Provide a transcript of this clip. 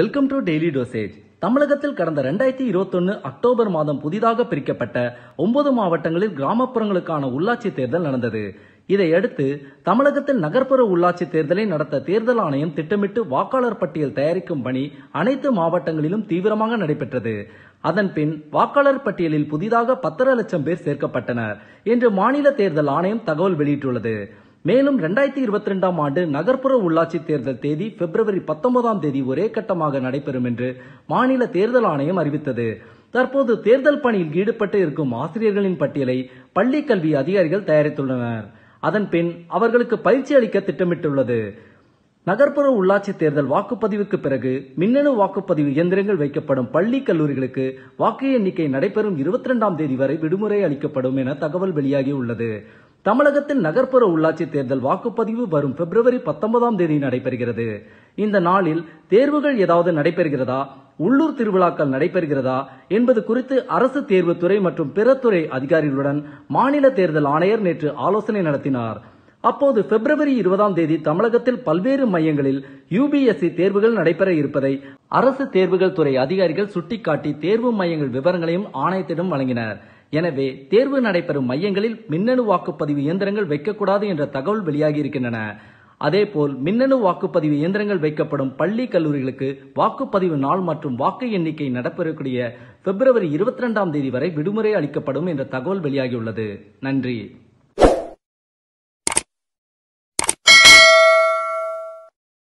welcome to daily dosage தமிழகத்தில் கடந்த ரெண்டாயிரத்தி இருபத்தொன்னு அக்டோபர் மாதம் புதிதாக பிரிக்கப்பட்ட ஒன்பது மாவட்டங்களில் கிராமப்புறங்களுக்கான உள்ளாட்சி தேர்தல் நடந்தது இதையடுத்து தமிழகத்தில் நகர்ப்புற உள்ளாட்சி தேர்தலை நடத்த தேர்தல் ஆணையம் திட்டமிட்டு வாக்காளர் பட்டியல் தயாரிக்கும் பணி அனைத்து மாவட்டங்களிலும் தீவிரமாக நடைபெற்றது அதன்பின் வாக்காளர் பட்டியலில் புதிதாக பத்தரை லட்சம் பேர் சேர்க்கப்பட்டனர் என்று மாநில தேர்தல் ஆணையம் தகவல் வெளியிட்டுள்ளது மேலும் இரண்டாயிரத்தி இருபத்தி ரெண்டாம் ஆண்டு நகர்ப்புற உள்ளாட்சி தேர்தல் தேதி பிப்ரவரி பத்தொன்பதாம் தேதி ஒரே கட்டமாக நடைபெறும் என்று மாநில தேர்தல் ஆணையம் அறிவித்தது தற்போது தேர்தல் பணியில் ஈடுபட்டு இருக்கும் ஆசிரியர்களின் பட்டியலை பள்ளி கல்வி அதிகாரிகள் தயாரித்துள்ளனர் அதன்பின் அவர்களுக்கு பயிற்சி அளிக்க திட்டமிட்டுள்ளது நகர்ப்புற உள்ளாட்சி தேர்தல் வாக்குப்பதிவுக்கு பிறகு மின்னணு வாக்குப்பதிவு இயந்திரங்கள் வைக்கப்படும் பள்ளி கல்லூரிகளுக்கு வாக்கு எண்ணிக்கை நடைபெறும் இருபத்தி ரெண்டாம் தேதி வரை விடுமுறை அளிக்கப்படும் என தகவல் வெளியாகியுள்ளது தமிழகத்தில் நகர்ப்புற உள்ளாட்சி தேர்தல் வாக்குப்பதிவு வரும் பிப்ரவரி பத்தொன்பதாம் தேதி நடைபெறுகிறது இந்த நாளில் தேர்வுகள் ஏதாவது நடைபெறுகிறதா உள்ளூர் திருவிழாக்கள் நடைபெறுகிறதா என்பது குறித்து அரசு தேர்வுத்துறை மற்றும் பிற துறை அதிகாரிகளுடன் மாநில தேர்தல் ஆணையர் நேற்று ஆலோசனை நடத்தினார் அப்போது பிப்ரவரி இருபதாம் தேதி தமிழகத்தில் பல்வேறு மையங்களில் யுபிஎஸ்சி தேர்வுகள் நடைபெற இருப்பதை அரசு தேர்வுகள் துறை அதிகாரிகள் சுட்டிக்காட்டி தேர்வு மையங்கள் விவரங்களையும் ஆணையத்திடம் வழங்கினர் எனவே தேர்வு நடைபெறும் மையங்களில் மின்னணு வாக்குப்பதிவு இயந்திரங்கள் வைக்கக்கூடாது என்ற தகவல் வெளியாகி இருக்கின்றன அதேபோல் மின்னணு வாக்குப்பதிவு இயந்திரங்கள் வைக்கப்படும் பள்ளி கல்லூரிகளுக்கு வாக்குப்பதிவு நாள் மற்றும் வாக்கு எண்ணிக்கை நடைபெறக்கூடிய பிப்ரவரி இருபத்தி ரெண்டாம் தேதி வரை விடுமுறை அளிக்கப்படும் என்ற தகவல் வெளியாகியுள்ளது நன்றி